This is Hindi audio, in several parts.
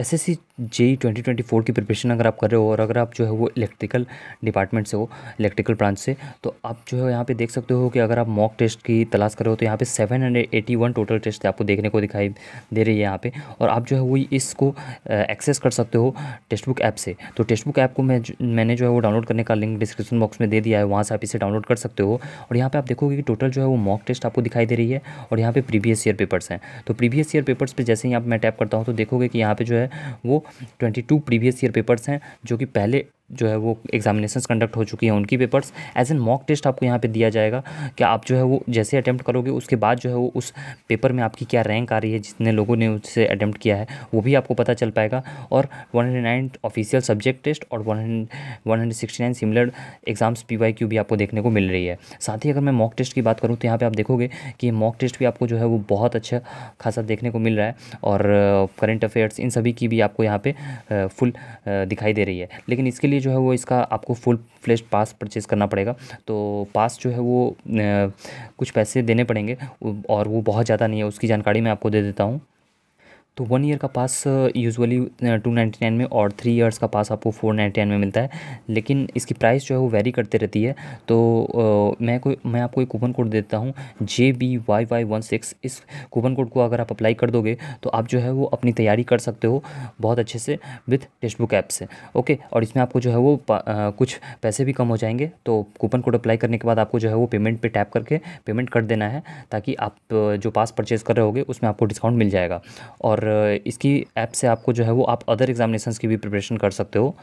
necesito J twenty twenty four की प्रिपरेशन अगर आप कर रहे हो और अगर आप जो है वो इलेक्ट्रिकल डिपार्टमेंट से हो इलेक्ट्रिकल ब्रांच से तो आप जो है यहाँ पे देख सकते हो कि अगर आप मॉक टेस्ट की तलाश कर रहे हो तो यहाँ पे seven hundred eighty one total test आपको देखने को दिखाई दे रही है यहाँ पे और आप जो है वो इसको एक्सेस कर सकते हो टेक्स्ट बुक ऐप से तो टेक्स्ट बुक ऐप को मैं मैंने जो है वो डाउनलोड करने का लिंक डिस्क्रिप्शन बॉक्स में दे दिया है वहाँ से आप इसे डाउनलोड कर सकते हो और यहाँ पर आप देखोगे कि टोटल जो है वो मॉक टेस्ट आपको दिखाई दे रही है और यहाँ पर प्रीवियस ईयर पेपर्स हैं तो प्रीवियस ईयर पेपर्स पर जैसे ही आप मैं टैप करता हूँ तो देखोगे कि यहाँ पर जो है वो twenty two previous year papers हैं जो कि पहले जो है वो एग्जामिनेशंस कंडक्ट हो चुकी हैं उनकी papers as an mock test आपको यहाँ पे दिया जाएगा कि आप जो है वो जैसे अटैम्प्ट करोगे उसके बाद जो है वो उस पेपर में आपकी क्या रैंक आ रही है जितने लोगों ने उससे अटैम्प्ट किया है वो भी आपको पता चल पाएगा और वन ऑफिशियल सब्जेक्ट टेस्ट और वन हंड्रेड सिमिलर एग्जाम्स पी भी आपको देखने को मिल रही है साथ ही अगर मैं मॉक टेस्ट की बात करूँ तो यहाँ पर आप देखोगे कि मॉक टेस्ट भी आपको जो है वो बहुत अच्छा खासा देखने को मिल रहा है और करंट अफेयर्स इन सभी की भी आपको यहाँ पर फुल दिखाई दे रही है लेकिन इसके लिए लिए जो है वो इसका आपको फुल फ्लेश पास परचेज़ करना पड़ेगा तो पास जो है वो कुछ पैसे देने पड़ेंगे और वो बहुत ज़्यादा नहीं है उसकी जानकारी मैं आपको दे देता हूँ तो वन ईयर का pass usually two ninety nine में और थ्री इयर्स का पास आपको फोर नाइन्टी नाइन में मिलता है लेकिन इसकी प्राइस जो है वो वेरी करते रहती है तो आ, uh, मैं कोई मैं आपको एक कूपन कोड देता हूँ J B Y Y one six इस कूपन कोड को अगर आप अप्लाई कर दोगे तो आप जो है वो अपनी तैयारी कर सकते हो बहुत अच्छे से विथ टेक्सटबुक बुक ऐप से ओके और इसमें आपको जो है वो आ, uh, कुछ पैसे भी कम हो जाएंगे तो कूपन कोड अप्लाई करने के बाद आपको जो है वो पेमेंट पर टैप करके पेमेंट कर देना है ताकि आप uh, जो पास परचेज़ कर रहे होगे उसमें आपको डिस्काउंट मिल जाएगा और और इसकी ऐप से आपको जो है वो आप अदर एग्जामिनेशन की भी प्रिपरेशन कर सकते हो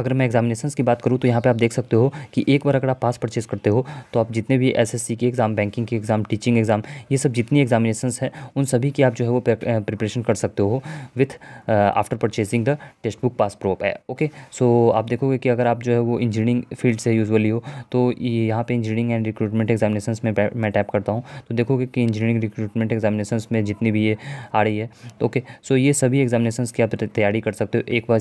अगर मैं एग्जामिनेशन की बात करूँ तो यहाँ पे आप देख सकते हो कि एक बार अगर आप पास परचेज करते हो तो आप जितने भी एसएससी के एग्ज़ाम बैंकिंग के एग्ज़ाम टीचिंग एग्ज़ाम ये सब जितनी एग्जामिनेशन है उन सभी की आप जो है वो प्रिपरेशन कर सकते हो with after purchasing the text book pass pro है ओके सो आप देखोगे कि अगर आप जो है वो इंजीनियरिंग फील्ड से यूजुअली हो तो यहाँ पर इंजीनियरिंग एंड रिक्रूटमेंट एग्जामिनेशन में मैं टैप करता हूँ तो देखोगे कि इंजीनियरिंग रिक्रूटमेंट एग्जामिनेशन में जितनी भी ये आ रही है ओके सो ये सभी एग्जामिनेशन की आप तैयारी कर सकते हो एक बार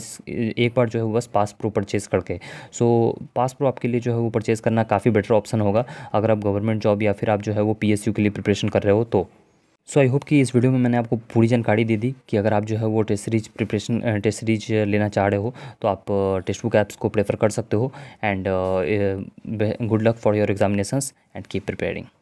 एक बार जो है बस पास प्रो प्रो परचेज़ करके सो पास प्रो आपके लिए जो है वो परचेज़ करना काफ़ी बेटर ऑप्शन होगा अगर आप गवर्नमेंट जॉब या फिर आप जो है वो पी के लिए प्रिपरेशन कर रहे हो तो सो आई होप कि इस वीडियो में मैंने आपको पूरी जानकारी दे दी कि अगर आप जो है वो test series preparation test series लेना चाह रहे हो तो आप टेक्स्ट बुक ऐप्स को प्रेफर कर सकते हो and good luck for your examinations and keep preparing